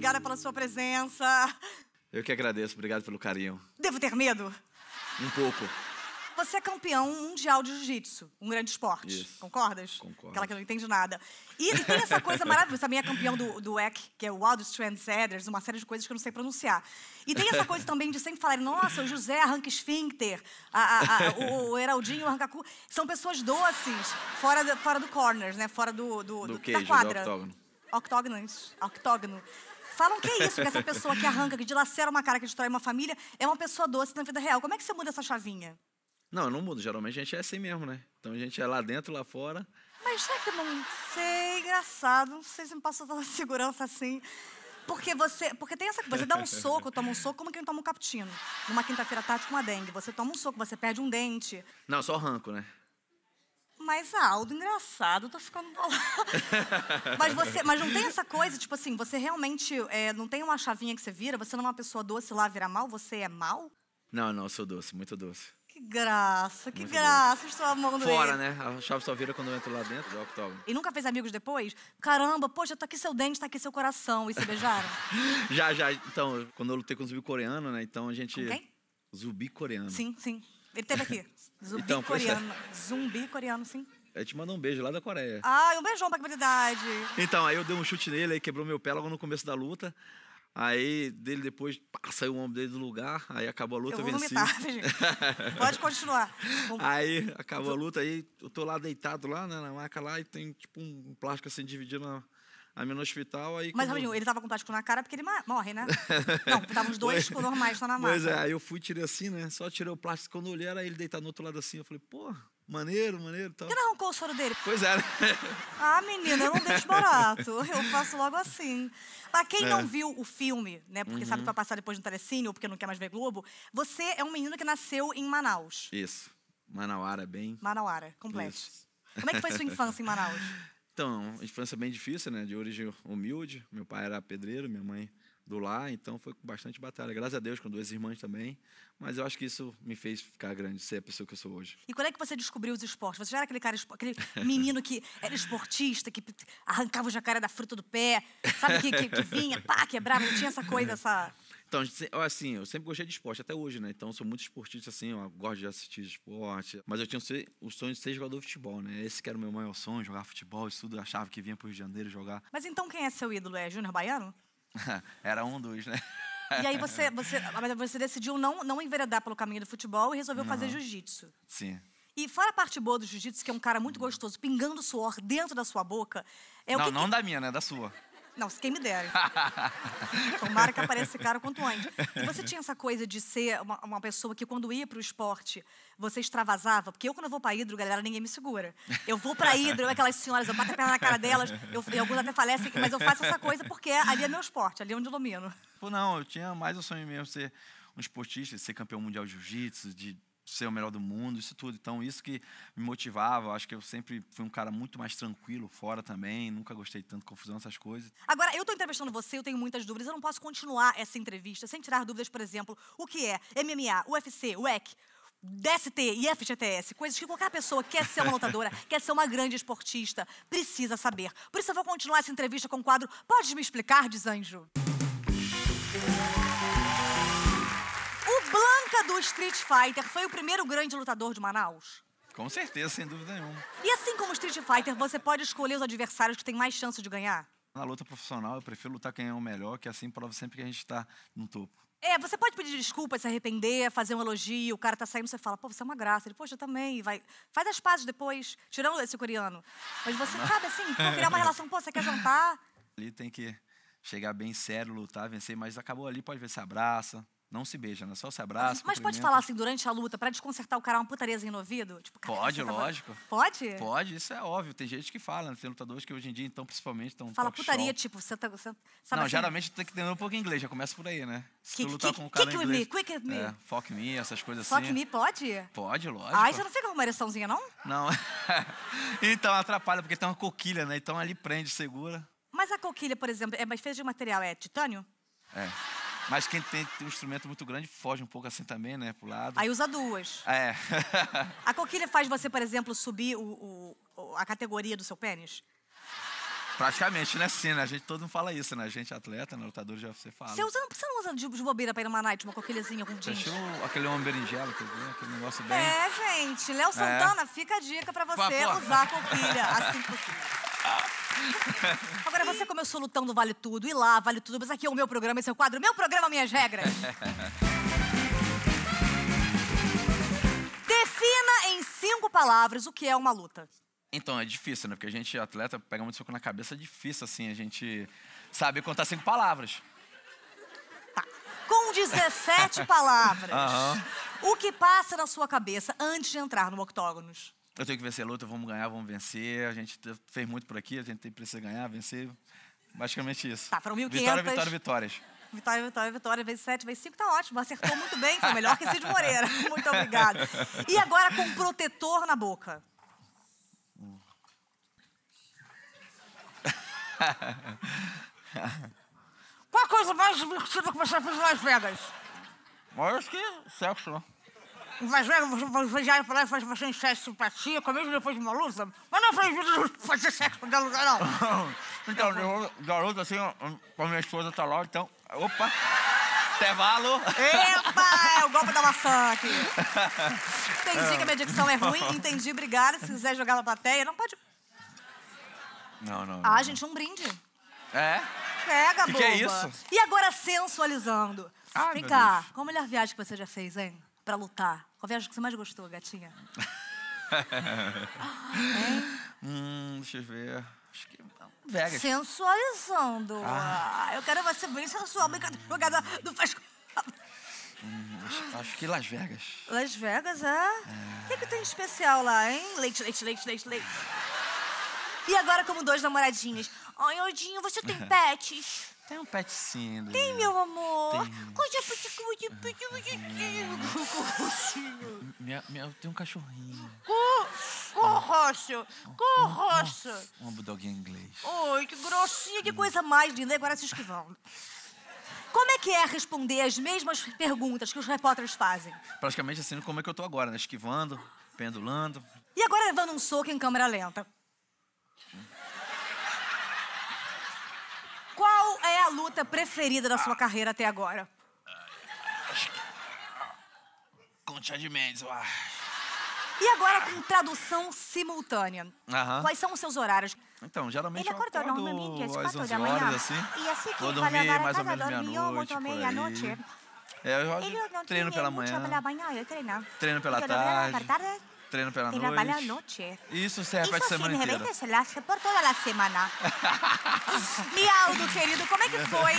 obrigada pela sua presença. Eu que agradeço, obrigado pelo carinho. Devo ter medo? Um pouco. Você é campeão mundial de jiu-jitsu, um grande esporte. Isso. Concordas? Concordo. Aquela que não entende nada. E tem essa coisa maravilhosa. Também é campeão do, do EC, que é o Wildest Trendsetters, uma série de coisas que eu não sei pronunciar. E tem essa coisa também de sempre falarem, nossa, o José arranca esfíncter, a, a, a, o, o Heraldinho arranca cu. São pessoas doces, fora, do, fora do corners, né? Fora do, do, do, do da quadra. Do octógono. Octógono, isso. Octógono. Falam que é isso, que essa pessoa que arranca, que dilacera uma cara, que destrói uma família, é uma pessoa doce na vida real. Como é que você muda essa chavinha? Não, eu não mudo. Geralmente a gente é assim mesmo, né? Então a gente é lá dentro, lá fora. Mas será que eu não sei? É engraçado. Não sei se me passa tanta segurança assim. Porque você. Porque tem essa Você dá um soco, toma um soco, como quem toma um cappuccino. Numa quinta-feira tarde com uma dengue. Você toma um soco, você perde um dente. Não, só arranco, né? mais alto engraçado, tá ficando bolado. mas, você, mas não tem essa coisa, tipo assim, você realmente é, não tem uma chavinha que você vira? Você não é uma pessoa doce lá, vira mal? Você é mal? Não, não, eu sou doce, muito doce. Que graça, que muito graça, doce. estou amando Fora, ele. né? A chave só vira quando eu entro lá dentro do octógono. E nunca fez amigos depois? Caramba, poxa, tá aqui seu dente, tá aqui seu coração. E se beijaram? já, já. Então, quando eu lutei com o zumbi coreano, né? Então a gente... Com quem? Zumbi coreano. Sim, sim. Ele teve aqui. Zumbi então, é. coreano. Zumbi coreano, sim. Ele te mandou um beijo lá da Coreia. Ah, um beijão pra comunidade. Então, aí eu dei um chute nele, aí quebrou meu pé logo no começo da luta. Aí dele depois pá, saiu o ombro dele do lugar, aí acabou a luta, eu vou venci. Vomitar, gente. Pode continuar. Vamos. Aí acabou a luta, aí eu tô lá deitado lá né, na maca lá e tem tipo um plástico assim dividindo. Na no hospital. Aí Mas, rapidinho, ele tava com plástico na cara porque ele morre, né? não, tava os dois com normais só na mão. Pois é, aí eu fui, tirei assim, né? Só tirei o plástico. Quando eu olhei, era ele deitado no outro lado assim. Eu falei, pô, maneiro, maneiro. Tal. Por que não arrancou o soro dele? Pois é. Né? ah, menina, eu não deixo barato. Eu faço logo assim. Pra quem é. não viu o filme, né? Porque uhum. sabe que vai passar depois no Telecine ou porque não quer mais ver Globo, você é um menino que nasceu em Manaus. Isso. Manauara, é bem... Manauara, completo. Isso. Como é que foi sua infância em Manaus? Então, a infância é bem difícil, né? De origem humilde. Meu pai era pedreiro, minha mãe do lar, então foi com bastante batalha. Graças a Deus, com duas irmãs também. Mas eu acho que isso me fez ficar grande, ser a pessoa que eu sou hoje. E quando é que você descobriu os esportes? Você já era aquele cara, aquele menino que era esportista, que arrancava o jacaré da fruta do pé, sabe, que, que, que vinha, pá, quebrava, não tinha essa coisa, essa... Então, assim, eu sempre gostei de esporte, até hoje, né? Então, sou muito esportista, assim, eu gosto de assistir esporte. Mas eu tinha o sonho de ser jogador de futebol, né? Esse que era o meu maior sonho, jogar futebol, isso tudo. Achava que vinha pro Rio de Janeiro jogar. Mas então quem é seu ídolo? É Júnior Baiano? era um dos, né? E aí você, você, você decidiu não, não enveredar pelo caminho do futebol e resolveu não. fazer uhum. jiu-jitsu. Sim. E fora a parte boa do jiu-jitsu, que é um cara muito uhum. gostoso, pingando suor dentro da sua boca. É não, que não que... da minha, né? Da sua. Não, se quem me dera. Tomara que apareça esse cara quanto antes. E você tinha essa coisa de ser uma, uma pessoa que quando ia para o esporte, você extravasava? Porque eu quando eu vou para hidro, galera, ninguém me segura. Eu vou para hidro, eu, aquelas senhoras, eu bato a perna na cara delas, eu, eu, alguns até falecem, mas eu faço essa coisa porque ali é meu esporte, ali é onde eu domino. Pô, não, eu tinha mais o sonho mesmo de ser um esportista, de ser campeão mundial de jiu-jitsu, de ser o melhor do mundo, isso tudo. Então, isso que me motivava. Acho que eu sempre fui um cara muito mais tranquilo fora também. Nunca gostei de tanto de confusão, essas coisas. Agora, eu estou entrevistando você, eu tenho muitas dúvidas. Eu não posso continuar essa entrevista sem tirar dúvidas, por exemplo, o que é MMA, UFC, WEC, DST e FGTS, coisas que qualquer pessoa que quer ser uma lutadora, quer ser uma grande esportista, precisa saber. Por isso eu vou continuar essa entrevista com o quadro Pode me explicar, Desanjo? Blanca do Street Fighter foi o primeiro grande lutador de Manaus? Com certeza, sem dúvida nenhuma. E assim como Street Fighter, você pode escolher os adversários que têm mais chance de ganhar? Na luta profissional, eu prefiro lutar quem é o melhor, que é assim prova sempre que a gente está no topo. É, você pode pedir desculpas, se arrepender, fazer um elogio, o cara tá saindo, você fala, pô, você é uma graça. Ele, poxa, eu também. Vai, faz as pazes depois, tirando esse coreano. Mas você sabe assim, criar uma relação, pô, você quer jantar? Ali tem que chegar bem sério, lutar, vencer, mas acabou ali, pode ver se abraça, não se beija, né? Só se abraça. Mas pode falar assim durante a luta, para desconcertar o cara é uma putariazinha no ouvido? Tipo, cara, pode, tá lógico. Tava... Pode? Pode, isso é óbvio. Tem gente que fala, né? tem lutadores que hoje em dia, então, principalmente, estão. Fala putaria, show. tipo, você tá. Você, sabe Não, assim? geralmente tem que entender um pouco inglês, já começa por aí, né? Se que, tu lutar que, com o cara. Kick inglês, me, quick me. É, fuck me, essas coisas fuck assim. Fuck me, pode? Pode, lógico. Ai, ah, você não fica com uma ereçãozinha, não? Não. então, atrapalha, porque tem uma coquilha, né? Então ali prende, segura. Mas a coquilha, por exemplo, é mais feita de material, é titânio? É. Mas quem tem um instrumento muito grande foge um pouco assim também, né? Pro lado. Aí usa duas. É. a coquilha faz você, por exemplo, subir o, o, a categoria do seu pênis? Praticamente, né? Sim, né? A gente todo mundo fala isso, né? A gente atleta, né? Lutador já você fala. Você, usa, você não usa de, de bobeira pra ir numa night, uma coquilhazinha com jeans? Você achou aquele homem berinjela, aquele negócio bem... É, gente. Léo é. Santana, é. fica a dica pra você usar a coquilha assim que possível. Agora, você começou lutando do Vale Tudo, e lá, Vale Tudo, mas aqui é o meu programa, esse é o quadro Meu Programa, Minhas Regras. Defina em cinco palavras o que é uma luta. Então, é difícil, né? Porque a gente, atleta, pega muito soco na cabeça, é difícil, assim, a gente sabe contar cinco palavras. Tá. Com 17 palavras, uhum. o que passa na sua cabeça antes de entrar no octógonos? Eu tenho que vencer a luta, vamos ganhar, vamos vencer. A gente fez muito por aqui, a gente tem precisa ganhar, vencer. Basicamente isso. Tá, foram 1.500. Vitória, vitória, vitórias. Vitória, vitória, vitória, vezes 7, vezes 5, tá ótimo. Acertou muito bem, foi melhor que Cid Moreira. Muito obrigada. E agora com protetor na boca. Qual a coisa mais divertida que você fez em Las Vegas? Eu acho que sexo, né? Mas é, já ia pra lá e faz bastante sexo simpatia, comigo depois de uma luta. Mas não faz proibido fazer sexo com qualquer não. então, eu, garoto, assim, com a minha esposa tá lá, então. Opa! Intervalo. Epa, é o golpe da maçã aqui. Entendi que a minha dicção é ruim, entendi, obrigada. Se quiser jogar na plateia, não pode... Não, não. Ah, não. gente, um brinde. É? Pega, que que é isso? E agora sensualizando. Ai, Vem cá, qual a melhor viagem que você já fez, hein? Pra lutar. Qual viagem é que você mais gostou, gatinha? Ah, é? hum, deixa eu ver. Acho que hum, Vegas. Sensualizando. Ah. ah eu quero você bem sensual, bem jogada do faz. Hum, acho, que Las Vegas. Las Vegas, é? é? O que, que tem de especial lá, hein? Leite, leite, leite, leite, leite. E agora, como dois namoradinhos. Ai, Odinho, você tem pets? Tem um pet Tem, Tem, meu amor. Tem. Coisa pequena, pequena, pequena. Minha, eu tenho um cachorrinho. Corroxo, corroxo. Um, um, um inglês. Oi, que grossinha, que coisa mais linda. Agora se esquivando. Como é que é responder as mesmas perguntas que os repórteres fazem? Praticamente assim como é que eu tô agora, né? Esquivando, pendulando. E agora levando um soco em câmera lenta. Hum. Qual é a luta preferida da sua ah. carreira até agora? Com de Mendes, eu E agora com tradução simultânea. Aham. Quais são os seus horários? Então, geralmente eu acordo às 11 horas, assim. Vou dormir mais ou menos meia-noite, por aí. É, eu treino pela manhã, né? treino pela tarde. Treino pela noite. Trabalha à noite. Isso serve Isso, para a assim, semana inteira. Isso, se relaxa por toda a semana. Mialdo, querido, como é que foi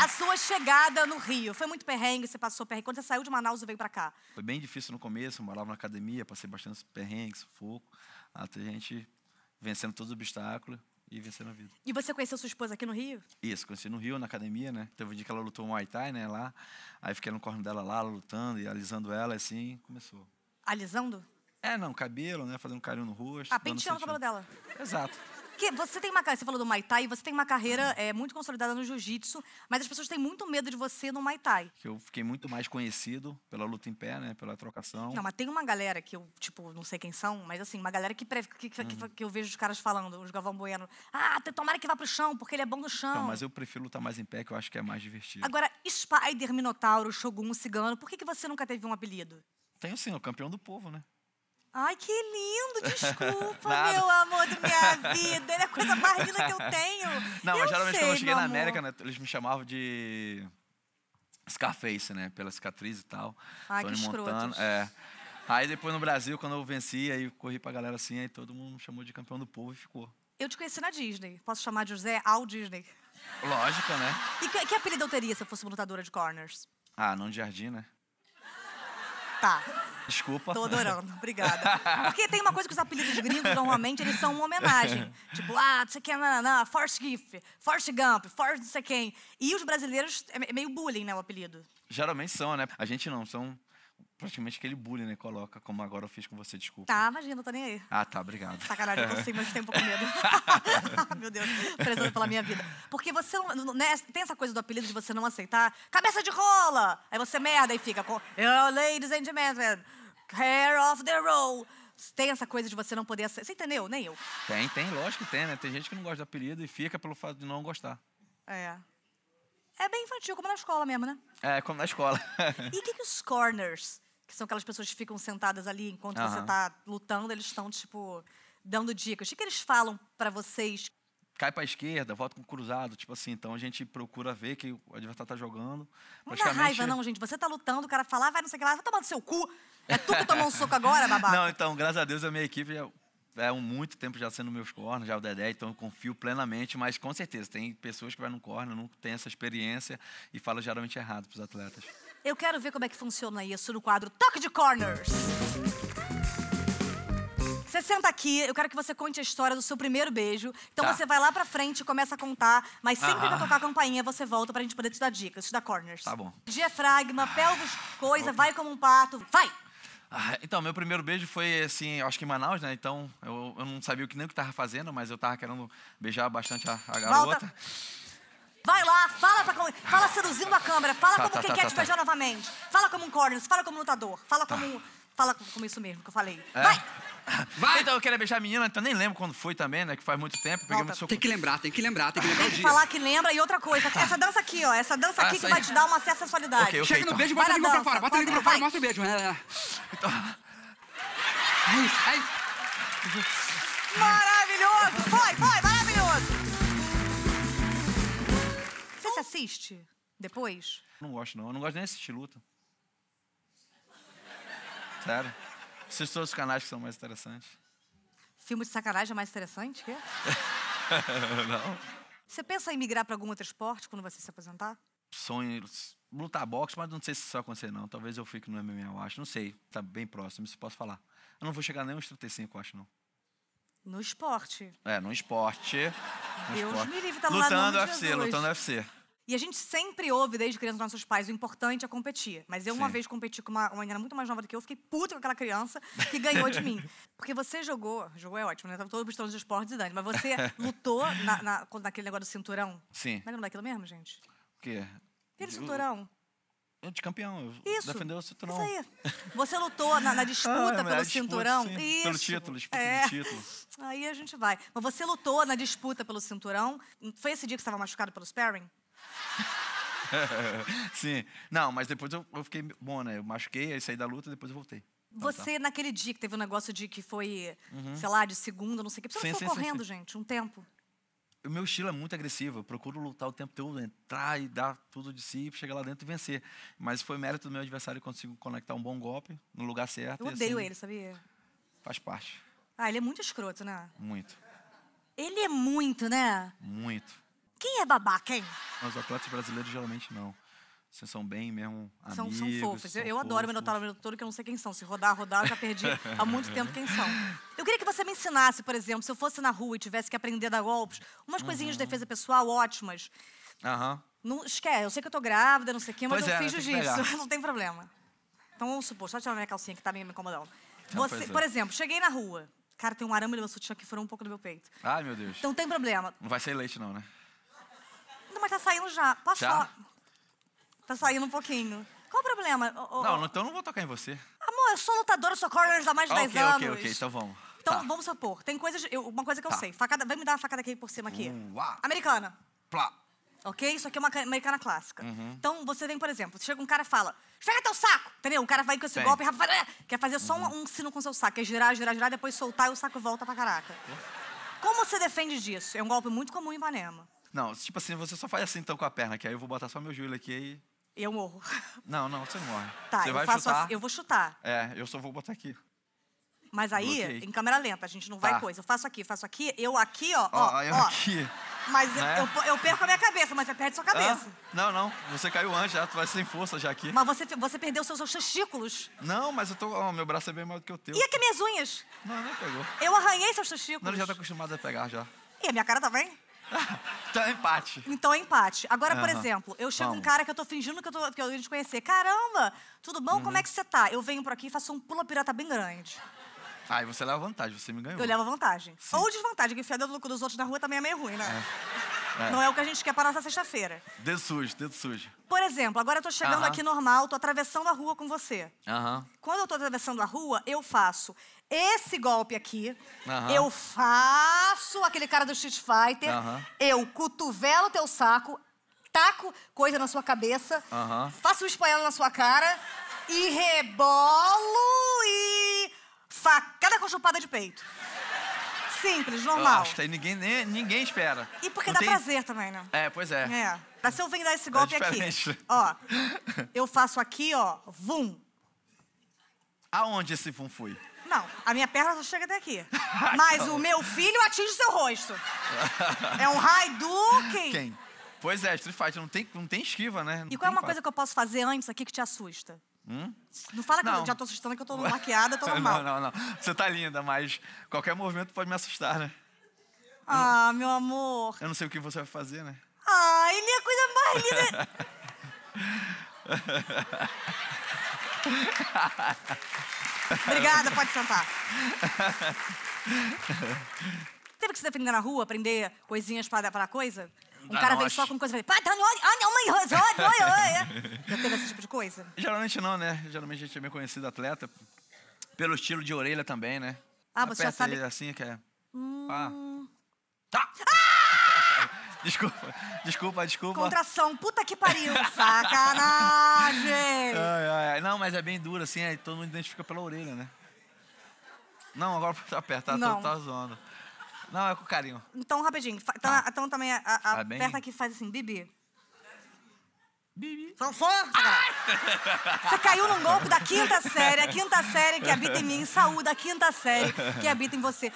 a sua chegada no Rio? Foi muito perrengue, você passou perrengue. Quando você saiu de Manaus e veio para cá? Foi bem difícil no começo, eu morava na academia, passei bastante perrengues, sufoco, até a gente vencendo todos os obstáculos e vencendo a vida. E você conheceu sua esposa aqui no Rio? Isso, conheci no Rio, na academia, né? Teve um dia que ela lutou Muay Thai, né, lá. Aí fiquei no corno dela lá, lutando e alisando ela, assim, começou. Alisando? É, não, cabelo, né? Fazendo carinho no rosto. Ah, penteando o cabelo dela. Exato. você tem uma você falou do Muay Thai, você tem uma carreira é, muito consolidada no jiu-jitsu, mas as pessoas têm muito medo de você no Muay Thai. Eu fiquei muito mais conhecido pela luta em pé, né? Pela trocação. Não, mas tem uma galera que eu, tipo, não sei quem são, mas assim, uma galera que, pre... que, que, uhum. que eu vejo os caras falando, os Gavão Bueno. Ah, tomara que vá pro chão, porque ele é bom no chão. Não, mas eu prefiro lutar mais em pé, que eu acho que é mais divertido. Agora, Spider, Minotauro, Shogun, Cigano, por que, que você nunca teve um apelido? Tenho sim, o campeão do povo, né? Ai, que lindo! Desculpa, meu amor da minha vida. Ele é a coisa mais linda que eu tenho. Não, eu mas geralmente sei, quando eu cheguei na América, né, eles me chamavam de Scarface, né? Pela cicatriz e tal. Ai, Tony que Montana. É. Aí depois no Brasil, quando eu venci, aí corri pra galera assim, aí todo mundo me chamou de campeão do povo e ficou. Eu te conheci na Disney. Posso chamar de José ao Disney? Lógico, né? E que, que apelido eu teria se eu fosse lutadora de corners? Ah, não de jardim, né? Tá. Desculpa. Tô adorando, obrigada. Porque tem uma coisa que os apelidos gringos, normalmente, eles são uma homenagem. Tipo, ah, não sei quem, não, não, force Gump, force Gump, force não sei quem. E os brasileiros, é, é meio bullying, né, o apelido. Geralmente são, né? A gente não, são praticamente aquele bullying, né? Coloca, como agora eu fiz com você, desculpa. Tá, imagina, não tô nem aí. Ah, tá, obrigado. Sacanagem, eu sei, mas tenho um pouco medo. Meu Deus, prezando pela minha vida. Porque você, né, tem essa coisa do apelido de você não aceitar. Cabeça de rola! Aí você merda e fica com... Ladies and gentlemen, hair of the roll. Tem essa coisa de você não poder aceitar. Você entendeu? Nem eu. Tem, tem, lógico que tem, né? Tem gente que não gosta de apelido e fica pelo fato de não gostar. É. É bem infantil, como na escola mesmo, né? É, como na escola. e o que, que os corners, que são aquelas pessoas que ficam sentadas ali enquanto você tá lutando, eles estão, tipo, dando dicas. O que, que eles falam para vocês? Cai pra esquerda, volta com cruzado, tipo assim. Então a gente procura ver que o adversário tá jogando. Não dá raiva, não, gente. Você tá lutando, o cara fala, ah, vai, não sei o que lá, vai tomando seu cu. É tu que tomou um soco agora, babaca. Não, então, graças a Deus, a minha equipe, é é um muito tempo já sendo meus cornos, já o Dedé, então eu confio plenamente, mas com certeza tem pessoas que vai no corno, não tem essa experiência e fala geralmente errado para os atletas. Eu quero ver como é que funciona isso no quadro Toque de Corners. Você senta aqui, eu quero que você conte a história do seu primeiro beijo. Então tá. você vai lá pra frente, começa a contar, mas sempre ah. que eu tocar a campainha, você volta pra gente poder te dar dicas, te dar corners. Tá bom. Diafragma, pelvis, coisa, Opa. vai como um pato. Vai! Ah, então, meu primeiro beijo foi assim, acho que em Manaus, né? Então, eu, eu não sabia o que nem o que estava fazendo, mas eu estava querendo beijar bastante a, a garota. Volta. Vai lá, fala, pra, fala seduzindo a câmera, fala tá, como tá, quem tá, quer tá, te tá. beijar novamente. Fala como um Cornelius, fala como um lutador, fala tá. como, fala como isso mesmo que eu falei. É? Vai! Vai! Então eu queria beijar a menina, então nem lembro quando foi também, né? Que faz muito tempo, peguei Volta. muito soco. Tem que lembrar, tem que lembrar, tem que lembrar Tem que Falar que lembra e outra coisa, essa dança aqui, ó. Essa dança ah, aqui que vai te dar uma certa sensualidade. Okay, okay, Chega então. no beijo, bota a língua pra fora, bota a língua pra fora, mostra o beijo. É, é, então... é isso, é isso. Maravilhoso! Foi, foi, maravilhoso! Você se assiste depois? Não gosto, não. Eu não gosto nem de assistir luta. Sério. Assista todos os canais que são mais interessantes. Filme de sacanagem é mais interessante? quê? Não. Você pensa em migrar para algum outro esporte quando você se aposentar? Sonho lutar boxe, mas não sei se isso vai acontecer, não. Talvez eu fique no MMA, eu acho. Não sei. Tá bem próximo, se posso falar. Eu não vou chegar nem uns 35, eu acho, não. No esporte. É, no esporte. No Deus esporte. me livre, tá Lutando UFC, lutando UFC. E a gente sempre ouve, desde criança, dos nossos pais, o importante é competir. Mas eu, Sim. uma vez, competi com uma, uma menina muito mais nova do que eu, fiquei puta com aquela criança que ganhou de mim. Porque você jogou, jogou é ótimo, né? Tava todo pistão de esportes e Dani, mas você lutou na, na, naquele negócio do cinturão. Sim. Lembra daquilo mesmo, gente? O quê? Aquele cinturão. É de campeão. Isso. Defendeu o cinturão. Isso aí. Você lutou na, na ah, disputa ah, pelo disputa, cinturão. Sim. Isso. Pelo título, disputa é. de título. Aí a gente vai. Mas você lutou na disputa pelo cinturão. Foi esse dia que você estava machucado pelo sparring? Sim. Não, mas depois eu, eu, fiquei bom, né? Eu machuquei, aí saí da luta, depois eu voltei. Então, tá. Você, tá. naquele dia que teve um negócio de que foi, uhum. sei lá, de segunda, não sei o que, você sim, ficou sim, correndo, sim, gente, um tempo? O meu estilo é muito agressivo, eu procuro lutar o tempo todo, entrar e dar tudo de si, chegar lá dentro e vencer. Mas foi mérito do meu adversário que consigo conectar um bom golpe no lugar certo. Eu odeio assim, ele, sabia? Faz parte. Ah, ele é muito escroto, né? Muito. Ele é muito, né? Muito. Quem é babaca, hein? Mas os atletas brasileiros geralmente não. Vocês são bem mesmo amigos. São, são fofos. São eu, eu fofos. adoro Minotauro Minotauro, que eu não sei quem são. Se rodar, rodar, eu já perdi há muito tempo quem são. Eu queria que você me ensinasse, por exemplo, se eu fosse na rua e tivesse que aprender a dar golpes, umas coisinhas de uhum. defesa pessoal ótimas. Aham. Uhum. Não, esquece, eu sei que eu tô grávida, não sei o quê, mas pois eu é, fiz jiu-jitsu, não tem problema. Então vamos supor, só tirar minha calcinha que tá me incomodando. Então, você, é. por exemplo, cheguei na rua, cara, tem um arame no meu sutiã que furou um pouco do meu peito. Ai, meu Deus. Então tem problema. Não vai ser leite não, né? já. Posso já? Tá saindo um pouquinho. Qual o problema? O, o... Não, então não vou tocar em você. Amor, eu sou lutadora, sou corner há mais de 10 ah, okay, anos. Ok, ok, então vamos. Então tá. vamos supor, tem coisas. Eu, uma coisa que tá. eu sei. Facada, vai me dar uma facada aqui por cima aqui. Uá. Americana. Plá. Ok? Isso aqui é uma americana clássica. Uhum. Então você vem, por exemplo, chega um cara e fala, Chega teu saco! Entendeu? o cara vai com esse Bem. golpe rápido, ah! quer fazer só uhum. um, um, sino com seu saco, quer girar, girar, girar, depois soltar e o saco volta pra caraca. Uhum. Como você defende disso? É um golpe muito comum em Ipanema. Não, tipo assim, você só faz assim então com a perna, que aí eu vou botar só meu joelho aqui e. Eu morro. Não, não, você não morre. Tá, você eu vai chutar. Assim, eu vou chutar. É, eu só vou botar aqui. Mas aí, em câmera lenta, a gente não tá. vai coisa. Eu faço aqui, faço aqui, eu aqui, ó. Ó, ó eu ó. aqui. Mas né? eu, eu, perco a minha cabeça, mas você perde sua cabeça. Ah, não, não. Você caiu antes, já, tu vai sem força já aqui. Mas você, você perdeu seus, seus testículos. Não, mas eu tô. Ó, meu braço é bem maior do que o teu. E aqui minhas unhas? Não, não pegou. Eu arranhei seus testículos. Não, ele já tá acostumado a pegar já. E a minha cara também? Tá então é empate. Então é empate. Agora, uhum. por exemplo, eu chego Vamos. um cara que eu tô fingindo que eu, tô, que eu ia te conhecer. Caramba, tudo bom? Uhum. Como é que você tá? Eu venho por aqui e faço um pula pirata bem grande. Aí você leva vantagem, você me ganhou. Eu levo vantagem. Sim. Ou desvantagem, que enfiar dedo no cu dos outros na rua também é meio ruim, né? É. É. Não é o que a gente quer pra nossa sexta-feira. Dedo sujo, dedo sujo. Por exemplo, agora eu tô chegando uh -huh. aqui normal, tô atravessando a rua com você. Aham. Uh -huh. Quando eu tô atravessando a rua, eu faço esse golpe aqui, uhum. eu faço aquele cara do Street Fighter, uhum. eu cotovelo teu saco, taco coisa na sua cabeça, uhum. faço um espanhol na sua cara e rebolo e facada com chupada de peito. Simples, normal. Nossa, e ninguém, nem, ninguém espera. E porque Não dá tem... prazer também, né? É, pois é. É. Mas se eu vim dar esse golpe é aqui. Ó, eu faço aqui, ó, vum. Aonde esse vum foi? Não, a minha perna só chega até aqui. Ah, então. Mas o meu filho atinge o seu rosto. É um Hadouken. Quem? Pois é, Street Fighter, não tem, não tem esquiva, né? Não e qual é uma coisa que eu posso fazer antes aqui que te assusta? Hum? Não fala que não. eu já tô assustando, que eu tô maquiada, tô normal. Não, não, não. Você tá linda, mas qualquer movimento pode me assustar, né? Ah, não... meu amor. Eu não sei o que você vai fazer, né? Ah, e minha é coisa mais linda. Obrigada, pode sentar. Teve que se defender na rua, aprender coisinhas para, para coisa? Um cara veio só com coisa e então, olha pai, olha, olha, olha, olha. Já teve esse tipo de coisa? Geralmente não, né? Geralmente a gente é meio conhecido atleta. Pelo estilo de orelha também, né? Ah, você já sabe. assim que é. Hum... Pá. Tá. Ah! Desculpa, desculpa, desculpa. Contração, puta que pariu, sacanagem! Ai, ai, ai. Não, mas é bem duro, assim, aí todo mundo identifica pela orelha, né? Não, agora tá perto, tá, Não. tá, tá zoando. Não, é com carinho. Então, rapidinho. Então, então também a, a tá aperta aqui faz assim, Bibi. Bibi. Sanfona! Você caiu num golpe da quinta série, a quinta série que habita em mim, saúde, a quinta série que habita em você.